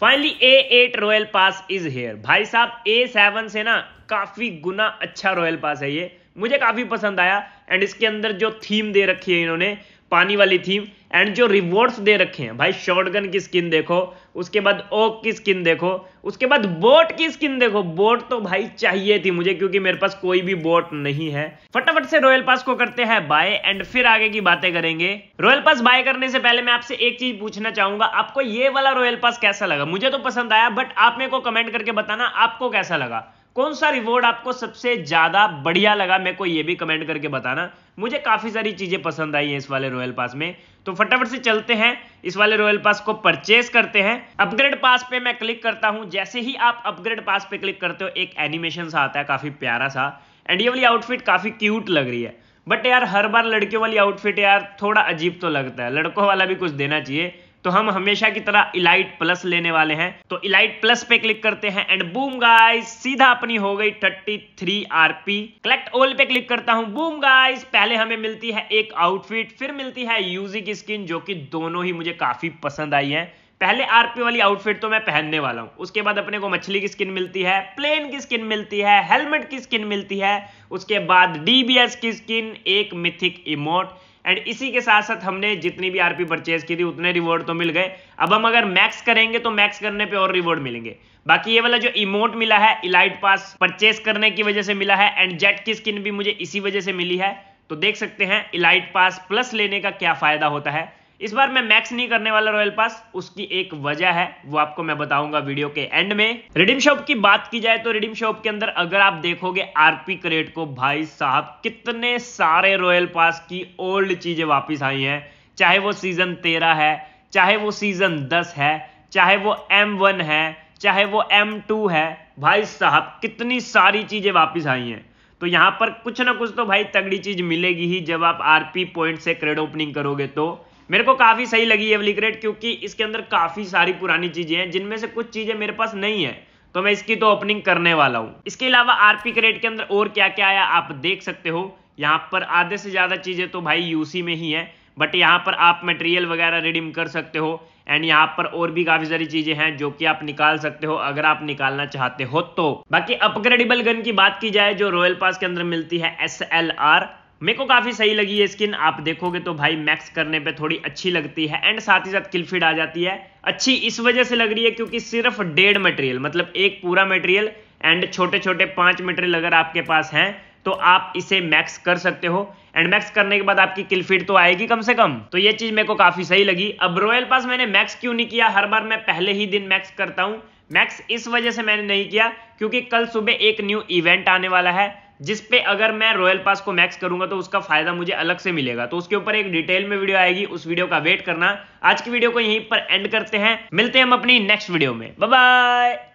finally A eight royal pass is here भाई साहब ए seven से ना काफी गुना अच्छा रॉयल पास है ये मुझे काफी पसंद आया एंड इसके अंदर जो थीम दे रखी है इन्होंने पानी वाली थीम एंड जो रिवॉर्ड्स दे रखे हैं भाई शॉर्टगन की स्किन देखो उसके बाद ओक की स्किन देखो उसके बाद बोट की स्किन देखो बोट तो भाई चाहिए थी मुझे क्योंकि मेरे पास कोई भी बोट नहीं है फटाफट से रॉयल पास को करते हैं बाय एंड फिर आगे की बातें करेंगे रॉयल पास बाय करने से पहले मैं आपसे एक चीज पूछना चाहूंगा आपको ये वाला रॉयल पास कैसा लगा मुझे तो पसंद आया बट आप मेरे को कमेंट करके बताना आपको कैसा लगा कौन सा रिवॉर्ड आपको सबसे ज्यादा बढ़िया लगा मेरे को ये भी कमेंट करके बताना मुझे काफ़ी सारी चीज़ें पसंद आई हैं इस वाले रॉयल पास में तो फटाफट से चलते हैं इस वाले रॉयल पास को परचेज करते हैं अपग्रेड पास पे मैं क्लिक करता हूं जैसे ही आप अपग्रेड पास पे क्लिक करते हो एक एनिमेशन सा आता है काफ़ी प्यारा सा एंड ये वाली आउटफिट काफ़ी क्यूट लग रही है बट यार हर बार लड़कियों वाली आउटफिट यार थोड़ा अजीब तो लगता है लड़कों वाला भी कुछ देना चाहिए तो हम हमेशा की तरह इलाइट प्लस लेने वाले हैं तो इलाइट प्लस पे क्लिक करते हैं एंड बूम गाइस सीधा अपनी हो गई 33 आरपी कलेक्ट ओल पे क्लिक करता हूं बूम गाइस पहले हमें मिलती है एक आउटफिट फिर मिलती है यूजी की स्किन जो कि दोनों ही मुझे काफी पसंद आई है पहले आरपी वाली आउटफिट तो मैं पहनने वाला हूं उसके बाद अपने को मछली की स्किन मिलती है प्लेन की स्किन मिलती है हेलमेट की स्किन मिलती है उसके बाद डीबीएस की स्किन एक मिथिक इमोट एंड इसी के साथ साथ हमने जितनी भी आरपी परचेज की थी उतने रिवॉर्ड तो मिल गए अब हम अगर मैक्स करेंगे तो मैक्स करने पे और रिवॉर्ड मिलेंगे बाकी ये वाला जो इमोट मिला है इलाइट पास परचेस करने की वजह से मिला है एंड जेट की स्किन भी मुझे इसी वजह से मिली है तो देख सकते हैं इलाइट पास प्लस लेने का क्या फायदा होता है इस बार मैं मैक्स नहीं करने वाला रॉयल पास उसकी एक वजह है वो आपको मैं बताऊंगा वीडियो के एंड में रिडीम शॉप की बात की जाए तो रिडीम शॉप के अंदर अगर आप देखोगे आरपी क्रेट को भाई साहब कितने सारे रॉयल पास की ओल्ड चीजें वापिस आई हैं चाहे वो सीजन तेरह है चाहे वो सीजन दस है चाहे वो एम वन है चाहे वो एम टू है भाई साहब कितनी सारी चीजें वापिस आई हैं तो यहाँ पर कुछ ना कुछ तो भाई तगड़ी चीज मिलेगी ही जब आप आरपी पॉइंट से क्रेड ओपनिंग करोगे तो मेरे को काफ़ी सही लगी ये वाली क्रेट क्योंकि इसके अंदर काफ़ी सारी पुरानी चीज़ें हैं जिनमें से कुछ चीज़ें मेरे पास नहीं है तो मैं इसकी तो ओपनिंग करने वाला हूँ इसके अलावा आरपी क्रेट के अंदर और क्या क्या आया आप देख सकते हो यहाँ पर आधे से ज़्यादा चीज़ें तो भाई यूसी में ही है बट यहाँ पर आप मटेरियल वगैरह रिडीम कर सकते हो एंड यहाँ पर और भी काफ़ी सारी चीज़ें हैं जो कि आप निकाल सकते हो अगर आप निकालना चाहते हो तो बाकी अपग्रेडेबल गन की बात की जाए जो रॉयल पास के अंदर मिलती है एस एल आर मेरे को काफ़ी सही लगी ये स्किन आप देखोगे तो भाई मैक्स करने पे थोड़ी अच्छी लगती है एंड साथ ही साथ किलफिड आ जाती है अच्छी इस वजह से लग रही है क्योंकि सिर्फ डेढ़ मटेरियल मतलब एक पूरा मटेरियल एंड छोटे छोटे पांच मटेरियल अगर आपके पास हैं तो आप इसे मैक्स कर सकते हो एंड मैक्स करने के बाद आपकी किल तो आएगी कम से कम तो ये चीज मेरे को काफी सही लगी अब रॉयल पास मैंने मैक्स क्यों नहीं किया हर बार मैं पहले ही दिन मैक्स करता हूँ मैक्स इस वजह से मैंने नहीं किया क्योंकि कल सुबह एक न्यू इवेंट आने वाला है जिस पे अगर मैं रॉयल पास को मैक्स करूंगा तो उसका फायदा मुझे अलग से मिलेगा तो उसके ऊपर एक डिटेल में वीडियो आएगी उस वीडियो का वेट करना आज की वीडियो को यहीं पर एंड करते हैं मिलते हैं हम अपनी नेक्स्ट वीडियो में बाय